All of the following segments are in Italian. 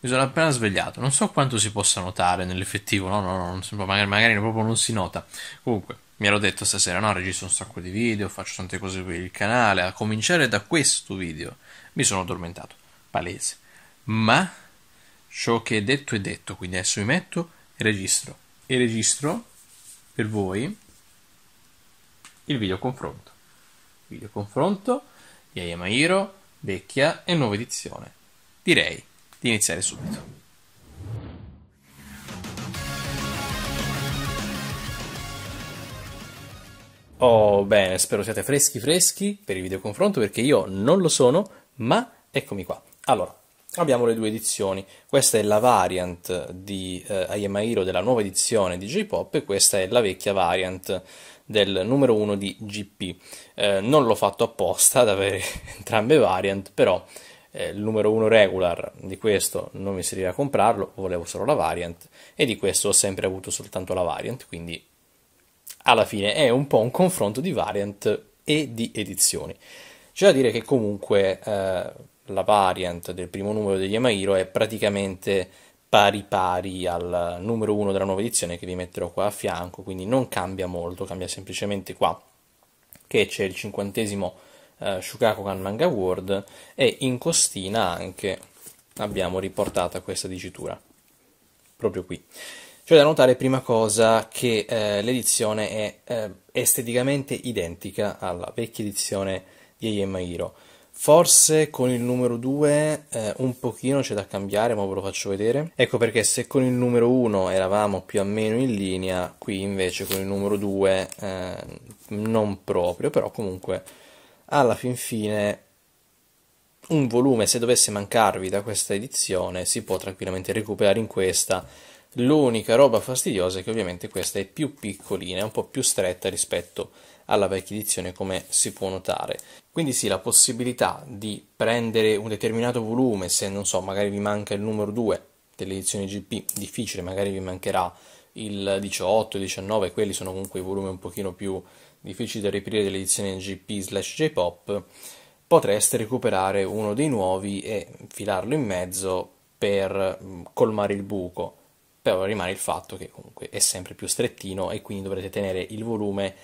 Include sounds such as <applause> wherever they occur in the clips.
Mi sono appena svegliato. Non so quanto si possa notare nell'effettivo. No, no, no. magari, magari, proprio non si nota. Comunque, mi ero detto stasera: no, registro un sacco di video, faccio tante cose per il canale. A cominciare da questo video. Mi sono addormentato. Palese. Ma ciò che è detto è detto. Quindi adesso mi metto e registro. E registro per voi il video confronto. Video confronto di Ayama Hiro, vecchia e nuova edizione. Direi di iniziare subito. Oh, bene, spero siate freschi freschi per il video confronto perché io non lo sono, ma eccomi qua. Allora, abbiamo le due edizioni. Questa è la variant di eh, Ayama della nuova edizione di J-Pop e questa è la vecchia variant del numero 1 di GP. Eh, non l'ho fatto apposta ad avere <laughs> entrambe variant, però eh, il numero 1 regular di questo non mi serviva a comprarlo, volevo solo la variant e di questo ho sempre avuto soltanto la variant, quindi alla fine è un po' un confronto di variant e di edizioni. C'è da dire che comunque eh, la variant del primo numero degli Yamahiro è praticamente pari pari al numero 1 della nuova edizione che vi metterò qua a fianco, quindi non cambia molto, cambia semplicemente qua che c'è il cinquantesimo eh, Shukakukan Manga World e in costina anche abbiamo riportata questa dicitura, proprio qui. C'è da notare prima cosa che eh, l'edizione è eh, esteticamente identica alla vecchia edizione di AM Hero. Forse con il numero 2 eh, un pochino c'è da cambiare, ma ve lo faccio vedere. Ecco perché se con il numero 1 eravamo più o meno in linea, qui invece con il numero 2 eh, non proprio, però comunque alla fin fine un volume, se dovesse mancarvi da questa edizione, si può tranquillamente recuperare in questa. L'unica roba fastidiosa è che ovviamente questa è più piccolina, è un po' più stretta rispetto alla vecchia edizione come si può notare. Quindi sì, la possibilità di prendere un determinato volume, se non so, magari vi manca il numero 2 dell'edizione GP, difficile, magari vi mancherà il 18, il 19, quelli sono comunque i volumi un pochino più difficili da riprire dell'edizione GP/J-Pop, potreste recuperare uno dei nuovi e filarlo in mezzo per mm, colmare il buco. Però rimane il fatto che comunque è sempre più strettino e quindi dovrete tenere il volume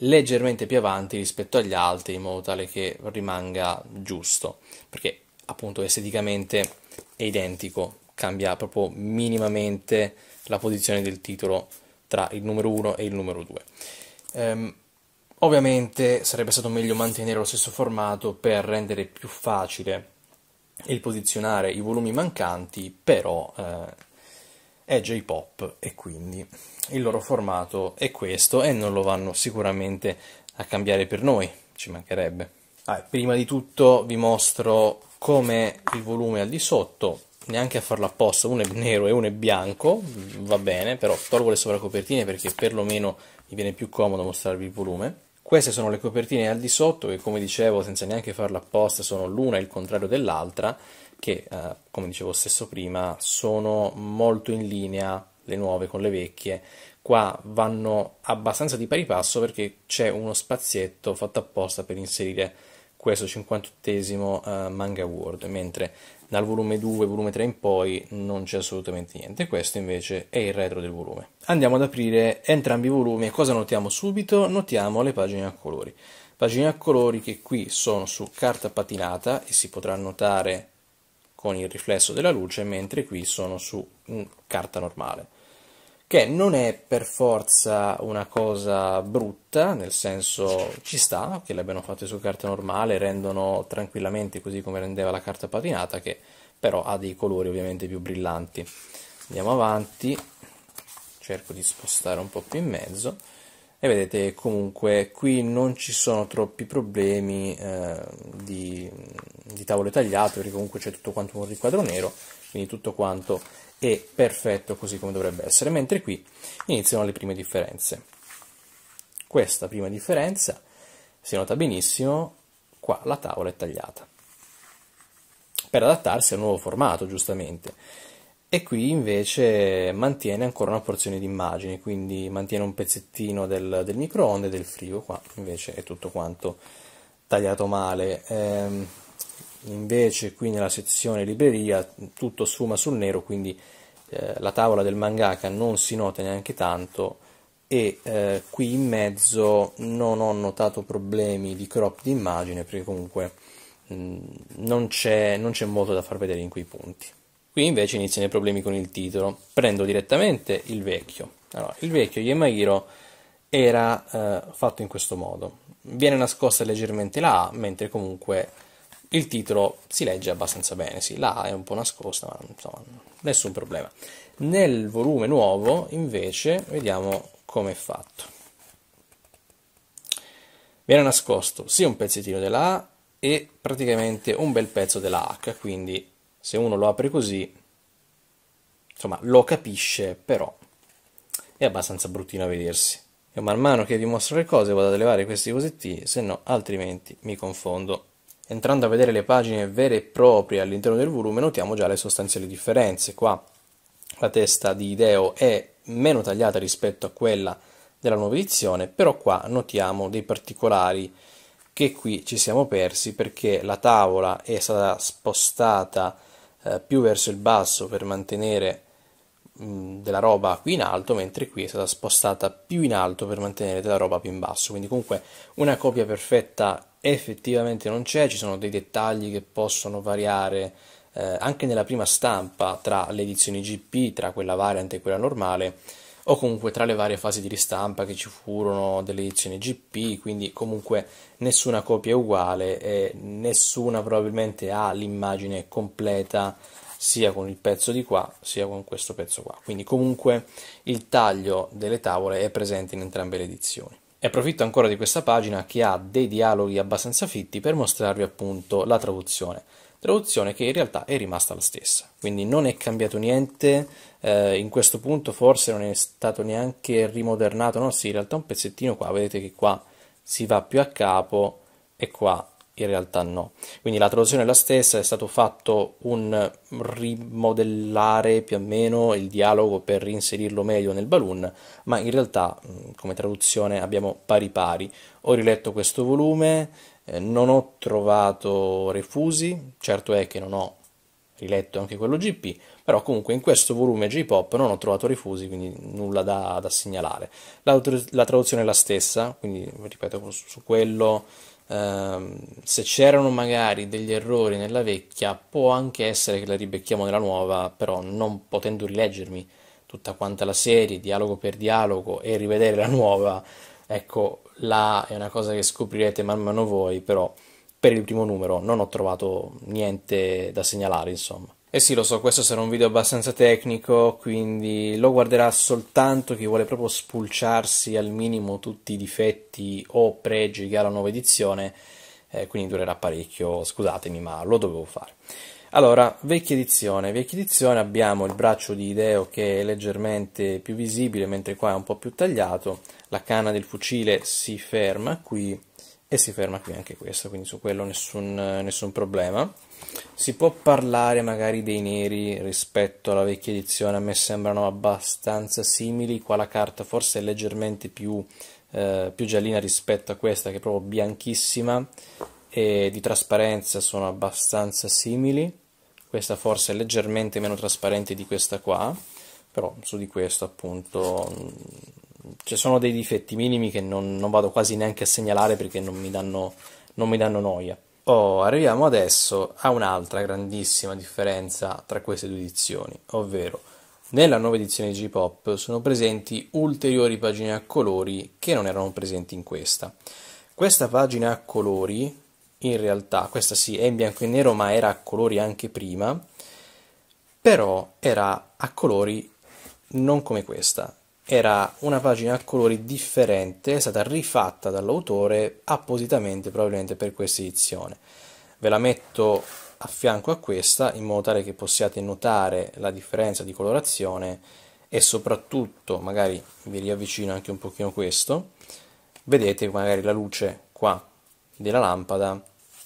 leggermente più avanti rispetto agli altri in modo tale che rimanga giusto, perché appunto esteticamente è identico, cambia proprio minimamente la posizione del titolo tra il numero 1 e il numero 2. Um, ehm, Ovviamente sarebbe stato meglio mantenere lo stesso formato per rendere più facile il posizionare i volumi mancanti, però eh, è J-pop e quindi il loro formato è questo e non lo vanno sicuramente a cambiare per noi, ci mancherebbe. Ah, prima di tutto vi mostro come il volume al di sotto, neanche a farlo apposta, uno è nero e uno è bianco, va bene, però tolgo le sovracopertine perché perlomeno mi viene più comodo mostrarvi il volume queste sono le copertine al di sotto che come dicevo senza neanche farla apposta sono l'una il contrario dell'altra che eh, come dicevo stesso prima sono molto in linea le nuove con le vecchie qua vanno abbastanza di pari passo perché c'è uno spazietto fatto apposta per inserire questo 58 uh, eh, Manga Award, mentre dal volume 2, volume 3 in poi non c'è assolutamente niente, questo invece è il retro del volume. Andiamo ad aprire entrambi i volumi e cosa notiamo subito? Notiamo le pagine a colori. Pagine a colori che qui sono su carta patinata e si potrà notare con il riflesso della luce, mentre qui sono su carta normale che non è per forza una cosa brutta, nel senso ci sta che l'abbiano fatto su carta normale, rendono tranquillamente così come rendeva la carta patinata, che però ha dei colori ovviamente più brillanti. Andiamo avanti, cerco di spostare un po' più in mezzo e vedete comunque qui non ci sono troppi problemi eh, di, di tavole tagliate perché comunque c'è tutto quanto un riquadro nero, quindi tutto quanto è perfetto così come dovrebbe essere, mentre qui iniziano le prime differenze. Questa prima differenza, si nota benissimo, qua la tavola è tagliata, per adattarsi al nuovo formato, giustamente. E qui invece mantiene ancora una porzione di immagini, quindi mantiene un pezzettino del, del microonde e del frigo, qua invece è tutto quanto tagliato male. Ehm, invece qui nella sezione libreria tutto sfuma sul nero quindi eh, la tavola del mangaka non si nota neanche tanto e eh, qui in mezzo non ho notato problemi di crop di immagine perché comunque mh, mm, non, c'è, non c'è molto da far vedere in quei punti qui invece iniziano i problemi con il titolo prendo direttamente il vecchio allora, il vecchio Yemahiro era eh, fatto in questo modo viene nascosta leggermente la A mentre comunque il titolo si legge abbastanza bene, sì, la è un po' nascosta, ma insomma, nessun problema. Nel volume nuovo, invece, vediamo come è fatto. Viene nascosto sia un pezzettino della A e praticamente un bel pezzo della H, quindi se uno lo apre così, insomma, lo capisce, però è abbastanza bruttino a vedersi. E man mano che vi mostro le cose vado ad elevare questi cosetti, se no altrimenti mi confondo. Entrando a vedere le pagine vere e proprie all'interno del volume notiamo già le sostanziali differenze. Qua la testa di Ideo è meno tagliata rispetto a quella della nuova edizione, però qua notiamo dei particolari che qui ci siamo persi perché la tavola è stata spostata eh, più verso il basso per mantenere della roba qui in alto, mentre qui è stata spostata più in alto per mantenere della roba più in basso. Quindi comunque una copia perfetta effettivamente non c'è, ci sono dei dettagli che possono variare eh, anche nella prima stampa tra le edizioni GP, tra quella variante e quella normale, o comunque tra le varie fasi di ristampa che ci furono delle edizioni GP, quindi comunque nessuna copia è uguale e nessuna probabilmente ha l'immagine completa sia con il pezzo di qua sia con questo pezzo qua. Quindi comunque il taglio delle tavole è presente in entrambe le edizioni. E approfitto ancora di questa pagina che ha dei dialoghi abbastanza fitti per mostrarvi appunto la traduzione. Traduzione che in realtà è rimasta la stessa, quindi non è cambiato niente, eh, in questo punto forse non è stato neanche rimodernato, no sì in realtà un pezzettino qua, vedete che qua si va più a capo e qua in realtà no. Quindi la traduzione è la stessa, è stato fatto un rimodellare più o meno il dialogo per reinserirlo meglio nel balloon, ma in realtà come traduzione abbiamo pari pari. Ho riletto questo volume, eh, non ho trovato refusi, certo è che non ho riletto anche quello GP, però comunque in questo volume J-pop non ho trovato rifusi, quindi nulla da, da segnalare. La, la, traduzione è la stessa, quindi ripeto su quello Ehm, se c'erano magari degli errori nella vecchia, può anche essere che la ribecchiamo nella nuova, però non potendo rileggermi tutta quanta la serie, dialogo per dialogo, e rivedere la nuova, ecco, là è una cosa che scoprirete man mano voi, però per il primo numero non ho trovato niente da segnalare, insomma. Eh sì, lo so, questo sarà un video abbastanza tecnico, quindi lo guarderà soltanto chi vuole proprio spulciarsi al minimo tutti i difetti o pregi che ha la nuova edizione, eh, quindi durerà parecchio, scusatemi, ma lo dovevo fare. Allora, vecchia edizione. Vecchia edizione abbiamo il braccio di Ideo che è leggermente più visibile, mentre qua è un po' più tagliato, la canna del fucile si ferma qui e si ferma qui anche questo, quindi su quello nessun, nessun problema. Si può parlare magari dei neri rispetto alla vecchia edizione, a me sembrano abbastanza simili, qua la carta forse è leggermente più, eh, più giallina rispetto a questa che è proprio bianchissima e di trasparenza sono abbastanza simili, questa forse è leggermente meno trasparente di questa qua, però su di questo appunto ci sono dei difetti minimi che non, non vado quasi neanche a segnalare perché non mi danno, non mi danno noia. Oh, arriviamo adesso a un'altra grandissima differenza tra queste due edizioni, ovvero nella nuova edizione di j pop sono presenti ulteriori pagine a colori che non erano presenti in questa. Questa pagina a colori, in realtà, questa sì è in bianco e nero ma era a colori anche prima, però era a colori non come questa, era una pagina a colori differente, è stata rifatta dall'autore appositamente probabilmente per questa edizione. Ve la metto a fianco a questa in modo tale che possiate notare la differenza di colorazione e soprattutto, magari vi riavvicino anche un pochino questo, vedete magari la luce qua della lampada,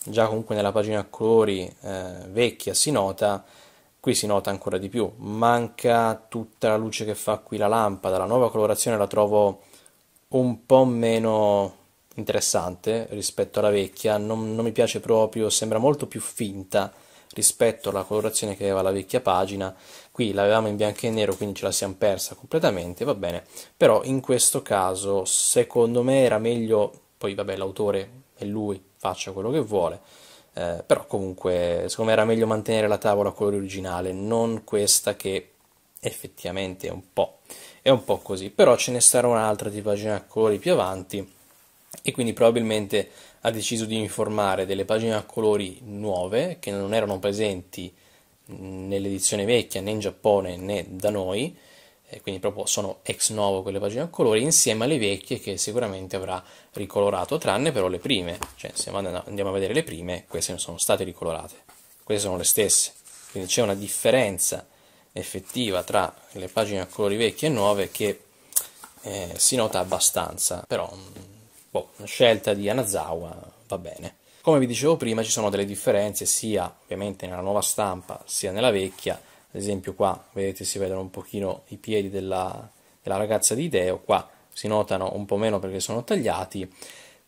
già comunque nella pagina a colori eh, vecchia si nota, Qui si nota ancora di più, manca tutta la luce che fa qui la lampada, la nuova colorazione la trovo un po' meno interessante rispetto alla vecchia, non, non mi piace proprio, sembra molto più finta rispetto alla colorazione che aveva la vecchia pagina, qui l'avevamo in bianco e nero quindi ce la siamo persa completamente, va bene, però in questo caso secondo me era meglio, poi vabbè l'autore è lui, faccia quello che vuole, eh, però comunque secondo me era meglio mantenere la tavola a colore originale, non questa che effettivamente è un po', è un po così, però ce ne sarà un'altra di pagina a colori più avanti e quindi probabilmente ha deciso di informare delle pagine a colori nuove che non erano presenti nell'edizione vecchia né in Giappone né da noi eh, quindi proprio sono ex novo quelle pagine a colori, insieme alle vecchie che sicuramente avrà ricolorato, tranne però le prime, cioè se andiamo a vedere le prime, queste non sono state ricolorate, queste sono le stesse, quindi c'è una differenza effettiva tra le pagine a colori vecchie e nuove che eh, si nota abbastanza, però mm, boh, la scelta di Anazawa va bene. Come vi dicevo prima ci sono delle differenze sia ovviamente nella nuova stampa sia nella vecchia, ad esempio qua vedete si vedono un pochino i piedi della, della ragazza di Deo, qua si notano un po' meno perché sono tagliati,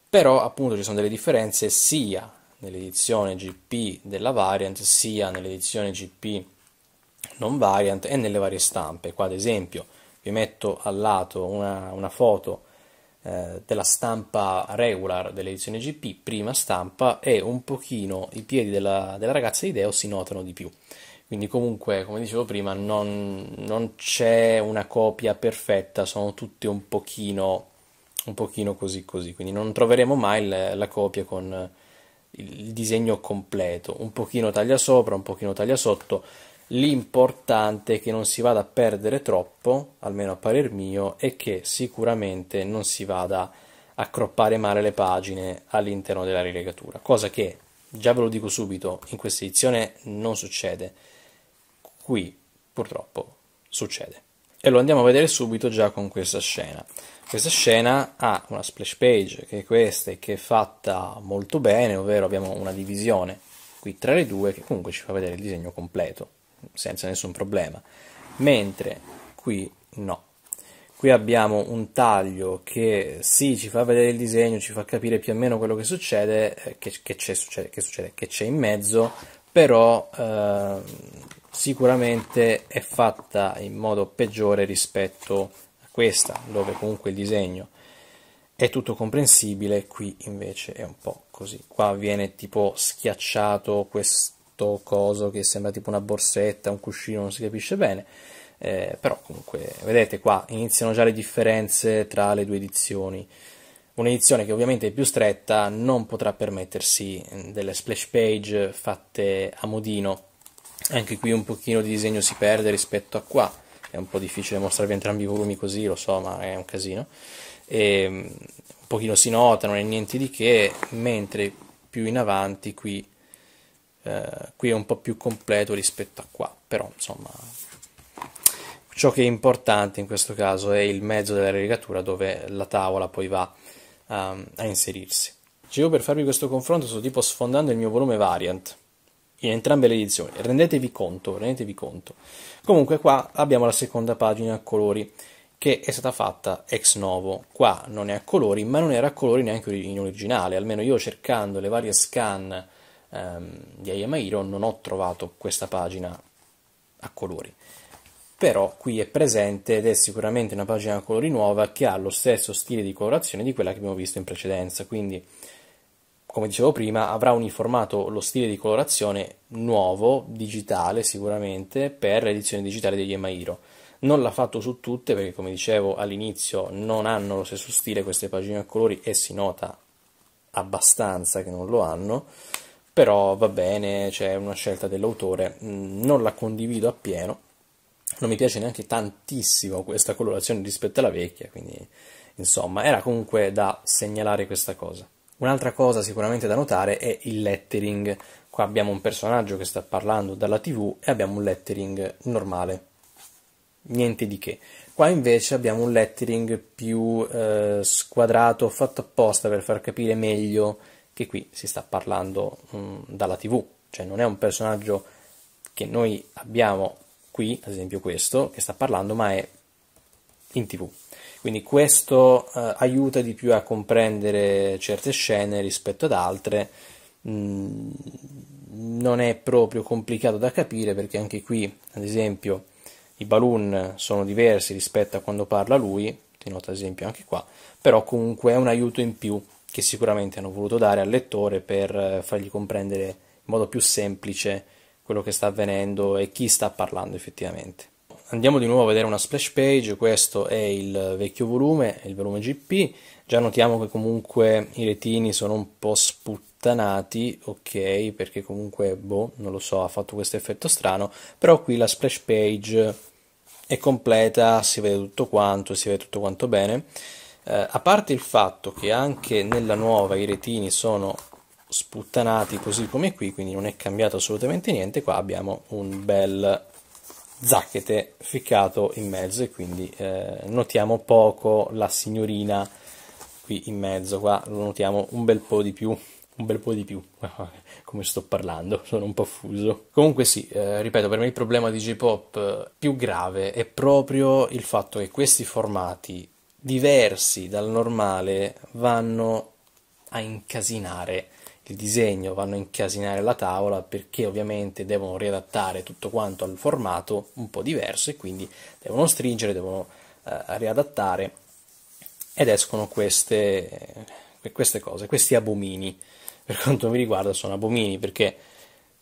però appunto ci sono delle differenze sia nell'edizione GP della variant sia nell'edizione GP non variant e nelle varie stampe. Qua ad esempio vi metto al lato una, una foto eh, della stampa regular dell'edizione GP, prima stampa, e un pochino i piedi della, della ragazza di Deo si notano di più. Quindi comunque, come dicevo prima, non, non c'è una copia perfetta, sono tutte un pochino, un pochino così così, quindi non troveremo mai la, la copia con il disegno completo, un pochino taglia sopra, un pochino taglia sotto, l'importante è che non si vada a perdere troppo, almeno a parer mio, e che sicuramente non si vada a croppare male le pagine all'interno della rilegatura, cosa che, già ve lo dico subito, in questa edizione non succede qui purtroppo succede. E lo andiamo a vedere subito già con questa scena. Questa scena ha una splash page che è questa e che è fatta molto bene, ovvero abbiamo una divisione qui tra le due che comunque ci fa vedere il disegno completo, senza nessun problema. Mentre qui no. Qui abbiamo un taglio che sì, ci fa vedere il disegno, ci fa capire più o meno quello che succede, eh, che, che, c'è, succede, che, succede, che c'è in mezzo, però... Eh, sicuramente è fatta in modo peggiore rispetto a questa, dove comunque il disegno è tutto comprensibile, qui invece è un po' così. Qua viene tipo schiacciato questo coso che sembra tipo una borsetta, un cuscino, non si capisce bene. Eh, però comunque, vedete qua, iniziano già le differenze tra le due edizioni. Un'edizione che ovviamente è più stretta non potrà permettersi mm, delle splash page fatte a modino anche qui un pochino di disegno si perde rispetto a qua è un po' difficile mostrarvi entrambi i volumi così lo so ma è un casino e, ehm, un pochino si nota non è niente di che mentre più in avanti qui, eh, qui è un po' più completo rispetto a qua però insomma ciò che è importante in questo caso è il mezzo della rigatura dove la tavola poi va um, a inserirsi dicevo per farvi questo confronto sto tipo sfondando il mio volume variant in entrambe le edizioni, rendetevi conto, rendetevi conto. Comunque qua abbiamo la seconda pagina a colori che è stata fatta ex novo, qua non è a colori, ma non era a colori neanche in originale, almeno io cercando le varie scan ehm, di Ayamairo non ho trovato questa pagina a colori però qui è presente ed è sicuramente una pagina a colori nuova che ha lo stesso stile di colorazione di quella che abbiamo visto in precedenza, quindi come dicevo prima, avrà uniformato lo stile di colorazione nuovo, digitale sicuramente, per l'edizione digitale degli Emairo. Non l'ha fatto su tutte perché, come dicevo all'inizio, non hanno lo stesso stile queste pagine a colori e si nota abbastanza che non lo hanno, però va bene, c'è una scelta dell'autore, mm, non la condivido appieno, non mi piace neanche tantissimo questa colorazione rispetto alla vecchia, quindi insomma era comunque da segnalare questa cosa. Un'altra cosa sicuramente da notare è il lettering. Qua abbiamo un personaggio che sta parlando dalla TV e abbiamo un lettering normale. Niente di che. Qua invece abbiamo un lettering più eh, squadrato, fatto apposta per far capire meglio che qui si sta parlando mh, mm, dalla TV, cioè non è un personaggio che noi abbiamo qui, ad esempio questo, che sta parlando, ma è in tv. Quindi questo eh, aiuta di più a comprendere certe scene rispetto ad altre. Mm, non è proprio complicato da capire perché anche qui, ad esempio, i balloon sono diversi rispetto a quando parla lui, ti nota ad esempio anche qua, però comunque è un aiuto in più che sicuramente hanno voluto dare al lettore per eh, fargli comprendere in modo più semplice quello che sta avvenendo e chi sta parlando effettivamente. Andiamo di nuovo a vedere una splash page, questo è il vecchio volume, il volume GP, già notiamo che comunque i retini sono un po' sputtanati, ok, perché comunque, boh, non lo so, ha fatto questo effetto strano, però qui la splash page è completa, si vede tutto quanto, si vede tutto quanto bene, eh, a parte il fatto che anche nella nuova i retini sono sputtanati così come qui, quindi non è cambiato assolutamente niente, qua abbiamo un bel zacchete ficcato in mezzo e quindi eh, notiamo poco la signorina qui in mezzo, qua lo notiamo un bel po' di più un bel po' di più <laughs> come sto parlando, sono un po' fuso. Comunque sì, eh, ripeto, per me il problema di J-Pop eh, più grave è proprio il fatto che questi formati diversi dal normale vanno a incasinare di disegno vanno a incasinare la tavola perché ovviamente devono riadattare tutto quanto al formato un po' diverso e quindi devono stringere, devono eh, riadattare ed escono queste, eh, queste cose, questi abomini. Per quanto mi riguarda sono abomini perché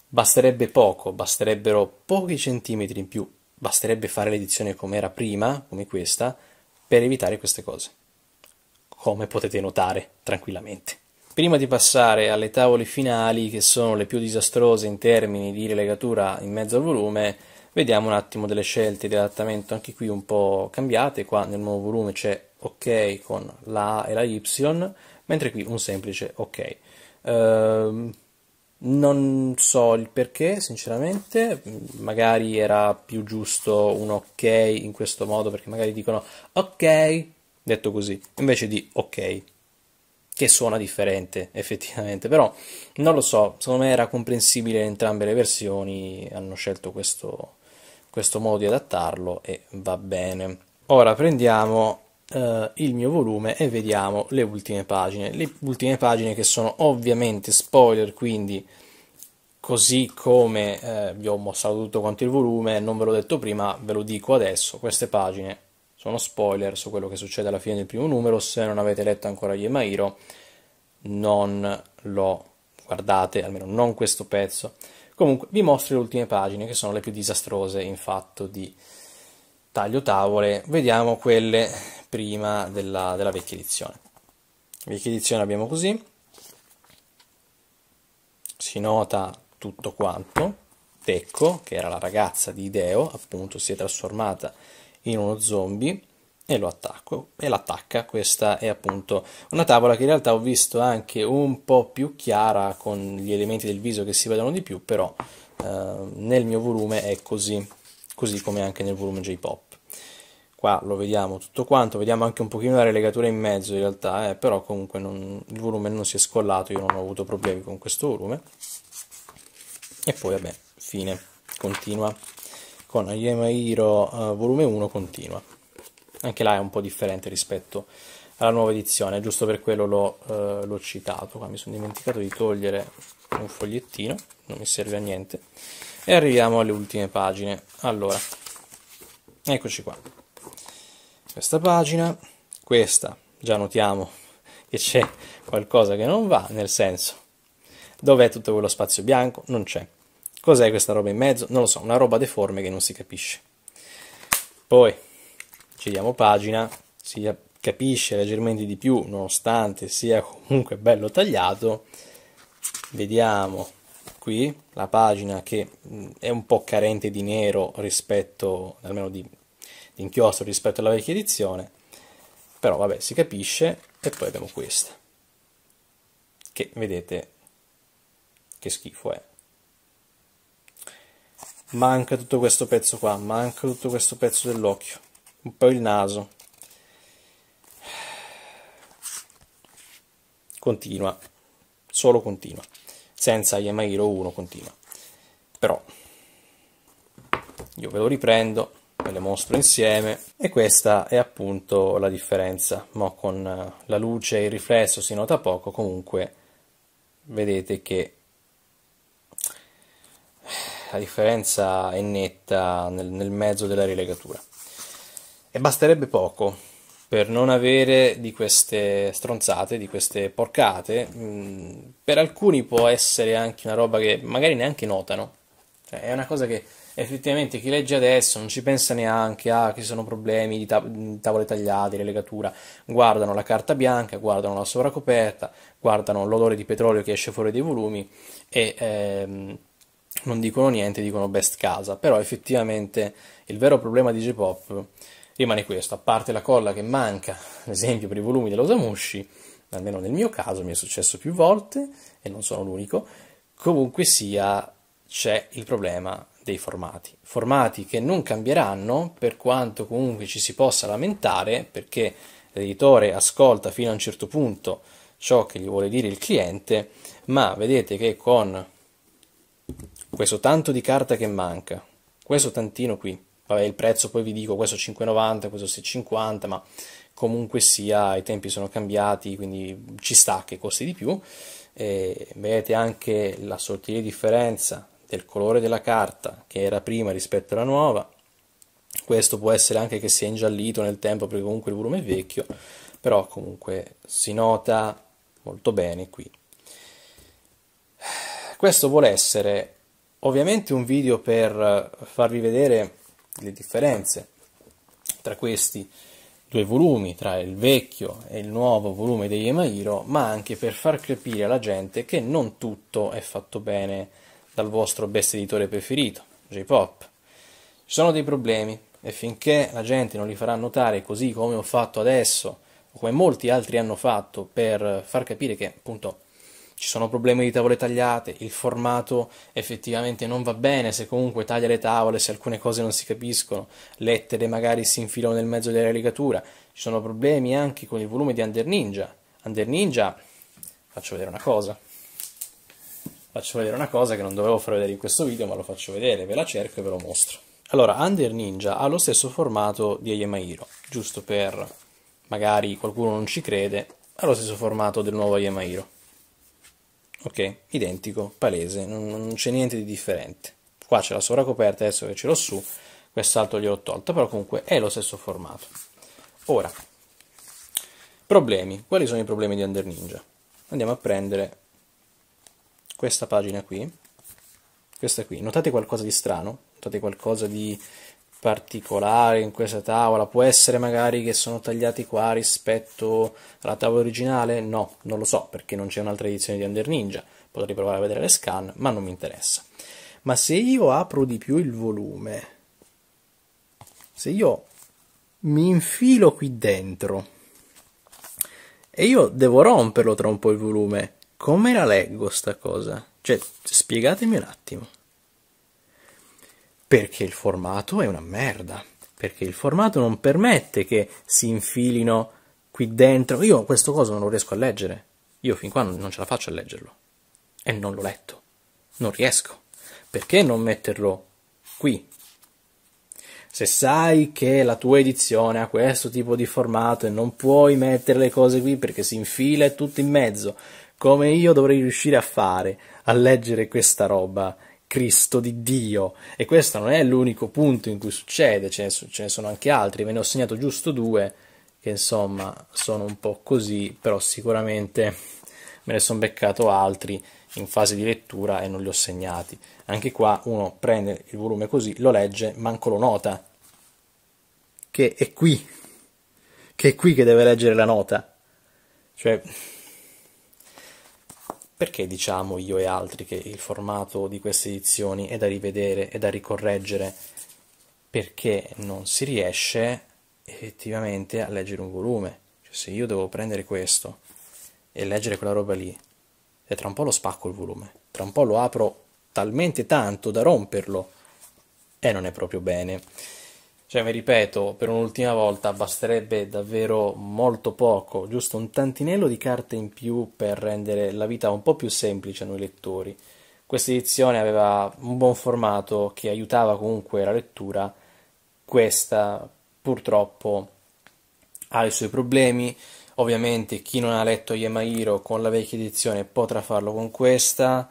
basterebbe poco, basterebbero pochi centimetri in più, basterebbe fare l'edizione come era prima, come questa, per evitare queste cose, come potete notare tranquillamente. Prima di passare alle tavole finali, che sono le più disastrose in termini di rilegatura in mezzo al volume, vediamo un attimo delle scelte di adattamento, anche qui un po' cambiate. Qua nel nuovo volume c'è OK con la A e la Y, mentre qui un semplice OK. Uh, non so il perché, sinceramente, magari era più giusto un OK in questo modo, perché magari dicono OK, detto così, invece di OK che suona differente <laughs> effettivamente, però non lo so, secondo me era comprensibile entrambe le versioni, hanno scelto questo, questo modo di adattarlo e va bene. Ora prendiamo eh, il mio volume e vediamo le ultime pagine, le ultime pagine che sono ovviamente spoiler, quindi così come eh, vi ho mostrato tutto quanto il volume, non ve l'ho detto prima, ve lo dico adesso, queste pagine sono spoiler su quello che succede alla fine del primo numero. Se non avete letto ancora Yemairo, non lo guardate, almeno non questo pezzo. Comunque vi mostro le ultime pagine che sono le più disastrose in fatto di taglio tavole. Vediamo quelle prima della, della vecchia edizione. Vecchia edizione abbiamo così. Si nota tutto quanto. Tecco, che era la ragazza di Ideo, appunto si è trasformata in uno zombie e lo attacco e l'attacca questa è appunto una tavola che in realtà ho visto anche un po' più chiara con gli elementi del viso che si vedono di più però eh, nel mio volume è così così come anche nel volume J-Pop qua lo vediamo tutto quanto vediamo anche un pochino la relegatura in mezzo in realtà eh, però comunque non, il volume non si è scollato io non ho avuto problemi con questo volume e poi vabbè fine continua con Yema Hiro uh, eh, volume 1 continua. Anche là è un po' differente rispetto alla nuova edizione, giusto per quello l'ho, uh, l'ho citato. Qua mi sono dimenticato di togliere un fogliettino, non mi serve a niente. E arriviamo alle ultime pagine. Allora, eccoci qua. Questa pagina, questa, già notiamo che c'è qualcosa che non va, nel senso, dov'è tutto quello spazio bianco? Non c'è. Cos'è questa roba in mezzo? Non lo so, una roba deforme che non si capisce. Poi ci diamo pagina, si capisce leggermente di più nonostante sia comunque bello tagliato. Vediamo qui la pagina che mm, è un po' carente di nero rispetto, almeno di, di inchiostro rispetto alla vecchia edizione, però vabbè si capisce e poi abbiamo questa, che vedete che schifo è manca tutto questo pezzo qua manca tutto questo pezzo dell'occhio un po' il naso continua solo continua senza Yamahiro 1 continua però io ve lo riprendo ve le mostro insieme e questa è appunto la differenza ma con la luce e il riflesso si nota poco comunque vedete che la differenza è netta nel, nel mezzo della rilegatura. E basterebbe poco per non avere di queste stronzate, di queste porcate. Mm, per alcuni può essere anche una roba che magari neanche notano. Cioè, è una cosa che effettivamente chi legge adesso non ci pensa neanche a ah, che sono problemi di, ta- tavole tagliate, di legatura. Guardano la carta bianca, guardano la sovracoperta, guardano l'odore di petrolio che esce fuori dai volumi e ehm, non dicono niente, dicono best casa, però effettivamente il vero problema di J-Pop rimane questo, a parte la colla che manca, ad esempio per i volumi dell'Osamushi, almeno nel mio caso mi è successo più volte e non sono l'unico, comunque sia c'è il problema dei formati, formati che non cambieranno per quanto comunque ci si possa lamentare perché l'editore ascolta fino a un certo punto ciò che gli vuole dire il cliente, ma vedete che con questo tanto di carta che manca. Questo tantino qui. Vabbè, il prezzo poi vi dico, questo 5,90, questo 6,50, ma comunque sia, i tempi sono cambiati, quindi ci sta che costi di più. E vedete anche la sottile differenza del colore della carta che era prima rispetto alla nuova. Questo può essere anche che sia ingiallito nel tempo perché comunque il volume è vecchio, però comunque si nota molto bene qui. Questo vuole essere ovviamente un video per farvi vedere le differenze tra questi due volumi, tra il vecchio e il nuovo volume degli Emahiro, ma anche per far capire alla gente che non tutto è fatto bene dal vostro best editore preferito, J-Pop. Ci sono dei problemi e finché la gente non li farà notare così come ho fatto adesso, o come molti altri hanno fatto per far capire che appunto ci sono problemi di tavole tagliate, il formato effettivamente non va bene, se comunque taglia le tavole, se alcune cose non si capiscono, lettere magari si infilano nel mezzo della rigatura, ci sono problemi anche con il volume di Under Ninja. Under Ninja, faccio vedere una cosa, faccio vedere una cosa che non dovevo far vedere in questo video, ma lo faccio vedere, ve la cerco e ve lo mostro. Allora, Under Ninja ha lo stesso formato di Ayemairo, giusto per magari qualcuno non ci crede, ha lo stesso formato del nuovo Ayemairo ok? Identico, palese, non, non c'è niente di differente. Qua c'è la sovracoperta, adesso che ce l'ho su, quest'altro gliel'ho tolta, però comunque è lo stesso formato. Ora, problemi. Quali sono i problemi di Under Ninja? Andiamo a prendere questa pagina qui, questa qui. Notate qualcosa di strano? Notate qualcosa di particolare in questa tavola, può essere magari che sono tagliati qua rispetto alla tavola originale? No, non lo so perché non c'è un'altra edizione di Under Ninja, potrei provare a vedere le scan, ma non mi interessa. Ma se io apro di più il volume, se io mi infilo qui dentro e io devo romperlo tra un po' il volume, come la leggo sta cosa? Cioè, spiegatemi un attimo perché il formato è una merda, perché il formato non permette che si infilino qui dentro. Io questo coso non lo riesco a leggere, io fin qua non ce la faccio a leggerlo e non l'ho letto, non riesco. Perché non metterlo qui? Se sai che la tua edizione ha questo tipo di formato e non puoi mettere le cose qui perché si infila tutto in mezzo, come io dovrei riuscire a fare a leggere questa roba Cristo, di Dio. E questo non è l'unico punto in cui succede, ce ne, ce ne sono anche altri, ve ne ho segnato giusto due che insomma sono un po' così, però sicuramente me ne sono beccato altri in fase di lettura e non li ho segnati. Anche qua uno prende il volume così, lo legge, manco lo nota, che è qui, che è qui che deve leggere la nota. Cioè, perché diciamo io e altri che il formato di queste edizioni è da rivedere, è da ricorreggere, perché non si riesce effettivamente a leggere un volume. Cioè, se io devo prendere questo e leggere quella roba lì, e tra un po' lo spacco il volume, tra un po' lo apro talmente tanto da romperlo, e non è proprio bene. Cioè, vi ripeto, per un'ultima volta basterebbe davvero molto poco, giusto un tantinello di carte in più per rendere la vita un po' più semplice a noi lettori. Questa edizione aveva un buon formato che aiutava comunque la lettura, questa purtroppo ha i suoi problemi. Ovviamente chi non ha letto Yamahiro con la vecchia edizione potrà farlo con questa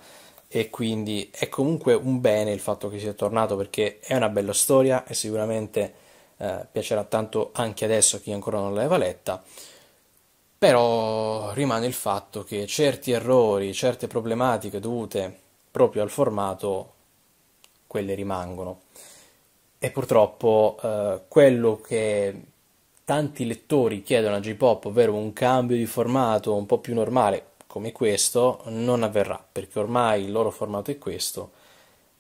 e quindi è comunque un bene il fatto che sia tornato perché è una bella storia e sicuramente eh, piacerà tanto anche adesso a chi ancora non l'aveva letta però rimane il fatto che certi errori, certe problematiche dovute proprio al formato, quelle rimangono. E purtroppo eh, quello che tanti lettori chiedono a J-Pop, ovvero un cambio di formato un po' più normale, come questo non avverrà perché ormai il loro formato è questo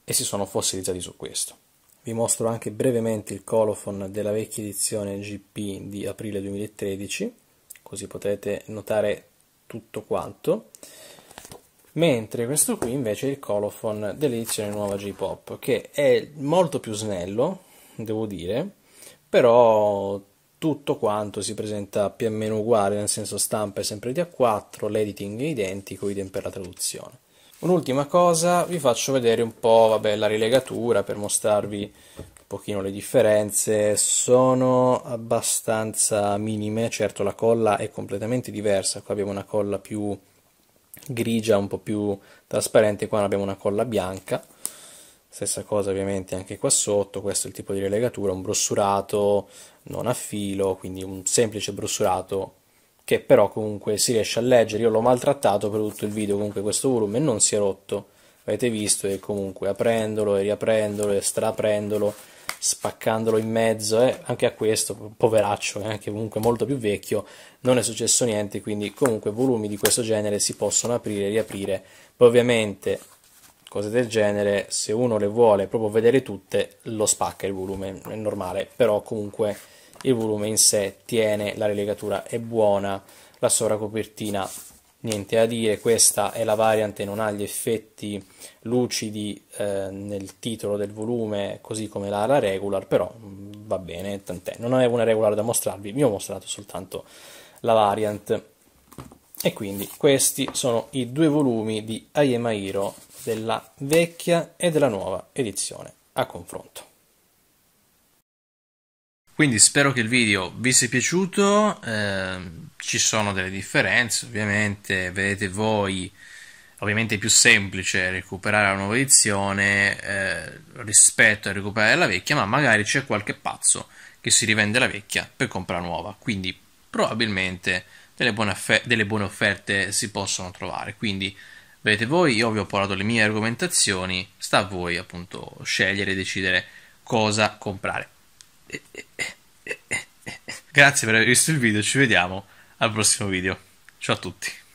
e si sono fossilizzati su questo. Vi mostro anche brevemente il colophon della vecchia edizione GP di aprile 2013, così potete notare tutto quanto, mentre questo qui invece è il colophon dell'edizione nuova J-Pop, che è molto più snello, devo dire, però tutto quanto si presenta più o meno uguale, nel senso stampa è sempre di A4, l'editing è identico, idem per la traduzione. Un'ultima cosa, vi faccio vedere un po' vabbè, la rilegatura per mostrarvi un pochino le differenze, sono abbastanza minime, certo la colla è completamente diversa, qua abbiamo una colla più grigia, un po' più trasparente, qua abbiamo una colla bianca, Stessa cosa ovviamente anche qua sotto, questo è il tipo di rilegatura, un brossurato non a filo, quindi un semplice brossurato che però comunque si riesce a leggere. Io l'ho maltrattato per tutto il video, comunque questo volume non si è rotto. Avete visto che comunque aprendolo e riaprendolo e straprendolo, spaccandolo in mezzo, eh, anche a questo poveraccio, eh, che comunque molto più vecchio, non è successo niente, quindi comunque volumi di questo genere si possono aprire e riaprire. Poi ovviamente cose del genere, se uno le vuole proprio vedere tutte, lo spacca il volume, è normale, però comunque il volume in sé tiene, la rilegatura è buona, la sovracopertina niente a dire, questa è la variante, non ha gli effetti lucidi eh, nel titolo del volume così come la, la regular, però mm, va bene, tant'è. Non avevo una regular da mostrarvi, vi ho mostrato soltanto la variant. E quindi questi sono i due volumi di Ayema Hiro della vecchia e della nuova edizione a confronto. Quindi spero che il video vi sia piaciuto, eh, ci sono delle differenze ovviamente, vedete voi, ovviamente è più semplice recuperare la nuova edizione eh, rispetto a recuperare la vecchia, ma magari c'è qualche pazzo che si rivende la vecchia per comprare la nuova, quindi probabilmente delle buone, delle buone offerte si possono trovare. Quindi vedete voi, io vi ho parlato le mie argomentazioni, sta a voi appunto scegliere e decidere cosa comprare. Grazie per aver visto il video, ci vediamo al prossimo video. Ciao a tutti.